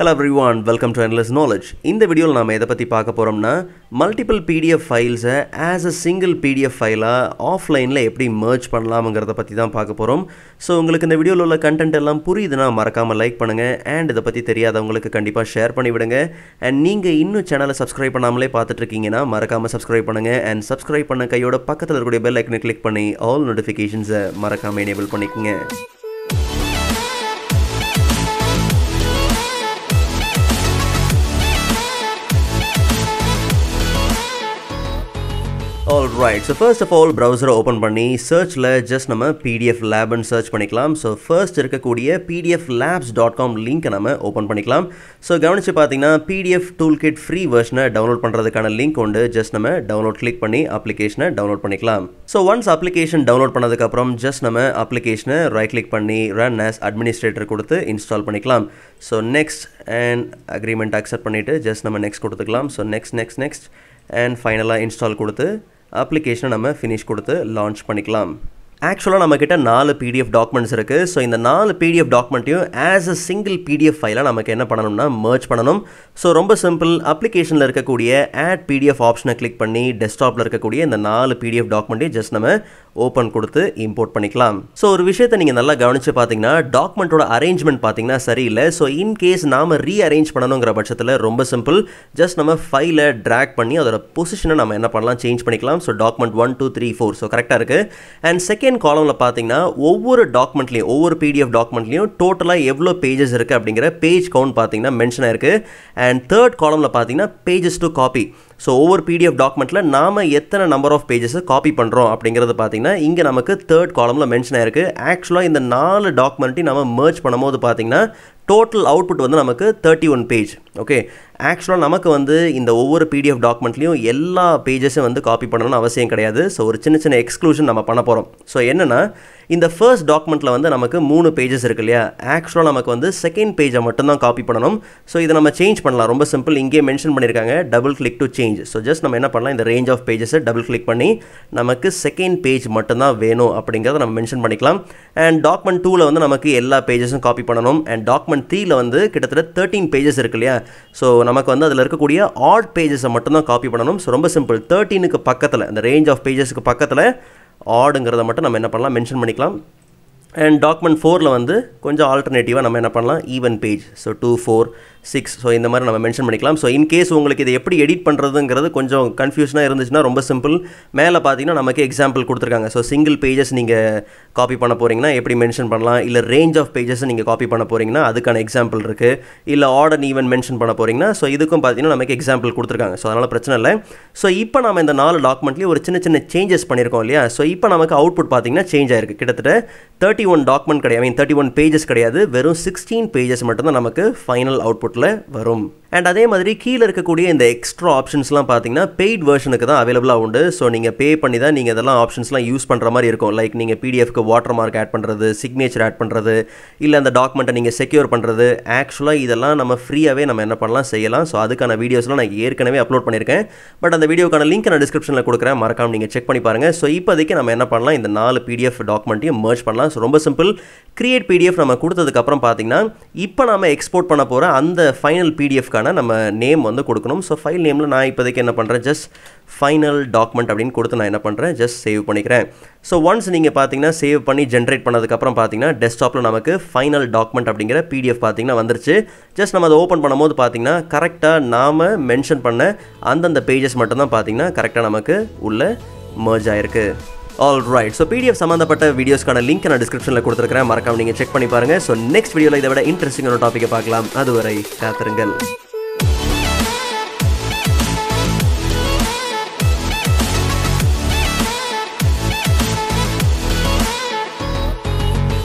hello everyone welcome to Analas Knowledge இந்த வீடியோவில் நாம் எதை பற்றி பார்க்க போகிறோம்னா மல்டிபிள் பிடிஎஃப் ஃபைல்ஸை ஆஸ் அ சிங்கிள் பிடிஎஃப் ஃபைலாக ஆஃப்லைனில் எப்படி மர்ஜ் பண்ணலாமுங்கிறத பற்றி தான் பார்க்க போகிறோம் ஸோ உங்களுக்கு இந்த வீடியோவில் உள்ள கண்டென்ட் எல்லாம் புரியுதுன்னா மறக்காமல் லைக் பண்ணுங்கள் அண்ட் இதை பற்றி தெரியாதவங்களுக்கு கண்டிப்பாக ஷேர் பண்ணிவிடுங்க அண்ட் நீங்கள் இன்னும் சேனலை சப்ஸ்கிரைப் பண்ணாமலே பார்த்துட்ருக்கீங்கன்னா மறக்காமல் சப்ஸ்கிரைப் பண்ணுங்கள் அண்ட் சப்ஸ்கிரைப் பண்ண கையோட பக்கத்தில் இருக்கக்கூடிய பெல் ஐக்கனை கிளிக் பண்ணி ஆல் நோட்டிஃபிகேஷன்ஸை மறக்காமல் எனேபிள் பண்ணிக்கோங்க all right so first of all ப்ரௌசரை ஓப்பன் பண்ணி சர்ச்சில் ஜஸ்ட் நம்ம பிடிஎஃப் லேப்னு சர்ச் பண்ணிக்கலாம் ஸோ ஃபர்ஸ்ட் இருக்கக்கூடிய பிடிஎஃப் லேப்ஸ் டாட் காம் லிங்க்கை நம்ம ஓப்பன் பண்ணிக்கலாம் ஸோ கவனித்து பார்த்தீங்கன்னா பிடிஎஃப் டூல் கிட் ஃப்ரீ வெர்ஷனை டவுன்லோட் பண்ணுறதுக்கான லிங்க் உண்டு ஜஸ்ட் நம்ம டவுன்லோட் கிளிக் பண்ணி அப்ளிகேஷனை டவுன்லோட் பண்ணிக்கலாம் ஸோ ஒன்ஸ் அப்ளிகேஷன் டவுன்லோட் பண்ணதுக்கப்புறம் ஜஸ்ட் நம்ம அப்ளிகேஷனை ரைட் கிளிக் பண்ணி ரன் ஆஸ் அட்மினிஸ்ட்ரேட்டர் கொடுத்து இன்ஸ்டால் பண்ணிக்கலாம் so next and agreement accept பண்ணிவிட்டு ஜஸ்ட் நம்ம நெக்ஸ்ட் கொடுத்துக்கலாம் so next next next and ஃபைனலாக இன்ஸ்டால் கொடுத்து அப்ளிகேஷனை நம்ம ஃபினிஷ் கொடுத்து லான்ச் பண்ணிக்கலாம் ஆக்சுவலாக நம்மக்கிட்ட நாலு பிடிஎஃப் டாக்குமெண்ட்ஸ் இருக்குது ஸோ இந்த நாலு பிடிஎஃப் டாக்குமெண்ட்டையும் ஆஸ் அ சிங்கிள் பிடிஎஃப் ஃபைலாக நமக்கு என்ன பண்ணணும்னா மர்ச் பண்ணணும் ஸோ ரொம்ப சிம்பிள் அப்ளிகேஷனில் இருக்கக்கூடிய ஆட் பிடிஎஃப் ஆப்ஷனை கிளிக் பண்ணி டெஸ்க்டாப்பில் இருக்கக்கூடிய இந்த நாலு பிடிஎஃப் டாக்குமெண்ட்டையும் ஜஸ்ட் நம்ம ஓப்பன் கொடுத்து இம்போர்ட் பண்ணிக்கலாம் ஸோ ஒரு விஷயத்தை நீங்கள் நல்லா கவனித்து பார்த்தீங்கன்னா டாக்குமெண்ட்டோட அரேஞ்ச்மெண்ட் பார்த்தீங்கன்னா சரியில்லை ஸோ இன்கேஸ் நாம் ரீ அரேஞ்ச் பண்ணணுங்கிற பட்சத்தில் ரொம்ப சிம்பிள் ஜஸ்ட் நம்ம ஃபைலை ட்ராக் பண்ணி அதோட பொசிஷனை நம்ம என்ன பண்ணலாம் சேஞ்ச் பண்ணிக்கலாம் so document one two three four so கரெக்டாக இருக்குது அண்ட் செகண்ட் காலமில் பார்த்தீங்கன்னா ஒவ்வொரு டாக்குமெண்ட்லேயும் ஒவ்வொரு பிடிஎஃப் டாக்குமெண்ட்லேயும் டோட்டலாக எவ்வளோ பேஜஸ் இருக்குது அப்படிங்கிற பேஜ் கவுண்ட் பார்த்தீங்கன்னா மென்ஷன் ஆயிருக்கு அண்ட் தேர்ட் காலமில் பார்த்தீங்கன்னா பேஜஸ் டு காப்பி ஸோ ஒவ்வொரு பிடிஎஃப் டாக்குமெண்ட்டில் நாம் எத்தனை நம்பர் ஆஃப் பேஜஸை காப்பி பண்ணுறோம் அப்படிங்கிறது பார்த்தீங்கன்னா பார்த்தீங்கன்னா இங்கே நமக்கு தேர்ட் காலமில் மென்ஷன் ஆயிருக்கு ஆக்சுவலாக இந்த நாலு டாக்குமெண்ட்டையும் நம்ம மர்ஜ் பண்ணும்போது பார்த்தீங்கன்னா டோட்டல் அவுட்புட் வந்து நமக்கு தேர்ட்டி ஒன் பேஜ் ஓகே ஆக்சுவலாக நமக்கு வந்து இந்த ஒவ்வொரு பிடிஎஃப் டாக்குமெண்ட்லேயும் எல்லா பேஜஸும் வந்து காப்பி பண்ணணும்னு அவசியம் கிடையாது ஸோ ஒரு சின்ன சின்ன எக்ஸ்க்ளூஷன் நம்ம பண்ண போகிறோம் ஸோ என்னென்னா இந்த ஃபர்ஸ்ட் டாக்குமெண்ட்டில் வந்து நமக்கு மூணு பேஜஸ் இருக்கு இல்லையா ஆக்சுவலாக நமக்கு வந்து செகண்ட் பேஜை மட்டும்தான் காப்பி பண்ணணும் ஸோ இதை நம்ம சேஞ்ச் பண்ணலாம் ரொம்ப சிம்பிள் இங்கே மென்ஷன் பண்ணியிருக்காங்க double click to change so just நம்ம என்ன பண்ணலாம் இந்த ரேஞ்ச் ஆஃப் பேஜஸை டபுள் கிளிக் பண்ணி நமக்கு செகண்ட் பேஜ் மட்டும்தான் வேணும் அப்படிங்கிறத நம்ம மென்ஷன் பண்ணிக்கலாம் அண்ட் டாக்குமெண்ட் டூவில் வந்து நமக்கு எல்லா பேஜஸும் காப்பி பண்ணணும் அண்ட் டாக்குமெண்ட் டாக்குமெண்ட் த்ரீயில் வந்து கிட்டத்தட்ட தேர்ட்டீன் பேஜஸ் இருக்கு இல்லையா ஸோ நமக்கு வந்து அதில் இருக்கக்கூடிய ஆட் பேஜஸை மட்டும்தான் காப்பி பண்ணணும் ஸோ ரொம்ப சிம்பிள் தேர்ட்டீனுக்கு பக்கத்தில் இந்த ரேஞ்ச் ஆஃப் பேஜஸ்க்கு பக்கத்தில் ஆடுங்கிறத மட்டும் நம்ம என்ன பண்ணலாம் மென்ஷன் பண்ணிக்கலாம் அண்ட் டாக்குமெண்ட் ஃபோரில் வந்து கொஞ்சம் ஆல்டர்னேட்டிவாக நம்ம என்ன பண்ணலாம் even page so two four six so இந்த மாதிரி நம்ம மென்ஷன் பண்ணிக்கலாம் ஸோ இன்கேஸ் உங்களுக்கு இதை எப்படி எடிட் பண்ணுறதுங்கிறது கொஞ்சம் கன்ஃபியூஷனாக இருந்துச்சுன்னா ரொம்ப சிம்பிள் மேலே பார்த்தீங்கன்னா நமக்கு எக்ஸாம்பிள் கொடுத்துருக்காங்க ஸோ சிங்கிள் பேஜஸ் நீங்கள் காப்பி பண்ண போகிறீங்கன்னா எப்படி மென்ஷன் பண்ணலாம் இல்லை ரேஞ்ச் ஆஃப் பேஜஸ் நீங்கள் காப்பி பண்ண போகிறீங்கன்னா அதுக்கான எக்ஸாம்பிள் இருக்குது இல்லை ஆர்டர் ஈவன் மென்ஷன் பண்ண போகிறீங்கன்னா ஸோ இதுக்கும் பார்த்தீங்கன்னா நமக்கு எக்ஸாம்பிள் கொடுத்துருக்காங்க ஸோ அதனால் பிரச்சனை இல்லை ஸோ இப்போ நம்ம இந்த நாலு டாக்குமெண்ட்லேயும் ஒரு சின்ன சின்ன சேஞ்சஸ் பண்ணியிருக்கோம் இல்லையா ஸோ இப்போ நமக்கு அவுட்புட் பார்த்தீங்கன்னா சேஞ்ச் ஆயிருக்கு கிட்டத்தட்ட தேர்ட்டி ஒன் டாக்குமெண்ட் கிடையாது I mean thirty one pages கிடையாது வெறும் சிக்ஸ்டீன் பேஜஸ் மட்டும்தான் நமக்கு ஃபைனல் அவுட்புட் ரிப்போர்ட்டில் வரும் அண்ட் அதே மாதிரி கீழே இருக்கக்கூடிய இந்த எக்ஸ்ட்ரா ஆப்ஷன்ஸ்லாம் பார்த்தீங்கன்னா பெய்ட் வெர்ஷனுக்கு தான் அவைலபிளாக உண்டு ஸோ நீங்கள் பே பண்ணி தான் நீங்கள் இதெல்லாம் ஆப்ஷன்ஸ்லாம் யூஸ் பண்ணுற மாதிரி இருக்கும் லைக் நீங்கள் பிடிஎஃப்க்கு வாட்டர் மார்க் ஆட் பண்ணுறது சிக்னேச்சர் ஆட் பண்ணுறது இல்லை அந்த டாக்குமெண்ட்டை நீங்கள் செக்யூர் பண்ணுறது ஆக்சுவலாக இதெல்லாம் நம்ம ஃப்ரீயாகவே நம்ம என்ன பண்ணலாம் செய்யலாம் ஸோ அதுக்கான வீடியோஸ்லாம் நான் ஏற்கனவே அப்லோட் பண்ணியிருக்கேன் பட் அந்த வீடியோக்கான லிங்க் நான் டிஸ்கிரிப்ஷனில் கொடுக்குறேன் மறக்காமல் நீங்கள் செக் பண்ணி பாருங்கள் ஸோ இப்போதைக்கு நம்ம என்ன பண்ணலாம் இந்த நாலு பிடிஎஃப் டாக்குமெண்ட்டையும் மர்ஜ் பண்ணலாம் ஸோ ரொம்ப சிம்பிள் கிரியேட் பிடிஎஃப் நம்ம கொடுத்ததுக்கப்புறம் பார்த்தீங்கன்னா இப்போ நம்ம எக்ஸ்போர்ட் பண்ண போகிற அந்த ஃபைனல் பிடிஎஃப் ஃபைலுக்கான நம்ம நேம் வந்து கொடுக்கணும் ஸோ ஃபைல் நேமில் நான் இப்போதைக்கு என்ன பண்ணுறேன் ஜஸ்ட் ஃபைனல் டாக்குமெண்ட் அப்படின்னு கொடுத்து நான் என்ன பண்ணுறேன் ஜஸ்ட் சேவ் பண்ணிக்கிறேன் ஸோ ஒன்ஸ் நீங்கள் பார்த்தீங்கன்னா சேவ் பண்ணி ஜென்ரேட் பண்ணதுக்கப்புறம் பார்த்தீங்கன்னா டெஸ்க்டாப்பில் நமக்கு ஃபைனல் டாக்குமெண்ட் அப்படிங்கிற பிடிஎஃப் பார்த்தீங்கன்னா வந்துருச்சு ஜஸ்ட் நம்ம அதை ஓப்பன் பண்ணும்போது பார்த்தீங்கன்னா கரெக்டாக நாம் மென்ஷன் பண்ண அந்தந்த பேஜஸ் மட்டும்தான் பார்த்தீங்கன்னா கரெக்டாக நமக்கு உள்ள மர்ஜ் ஆகிருக்கு ஆல் ரைட் ஸோ பிடிஎஃப் சம்மந்தப்பட்ட வீடியோஸ்க்கான லிங்க் நான் டிஸ்கிரிப்ஷனில் கொடுத்துருக்கேன் மறக்காம நீங்கள் செக் பண்ணி பாருங்கள் ஸோ நெக்ஸ்ட் வீடியோவில் இதை விட இன்ட்ரெஸ்டிங்கான டாப்பிக்கை பார்க்கலாம் அதுவரை காத்திருங்கள்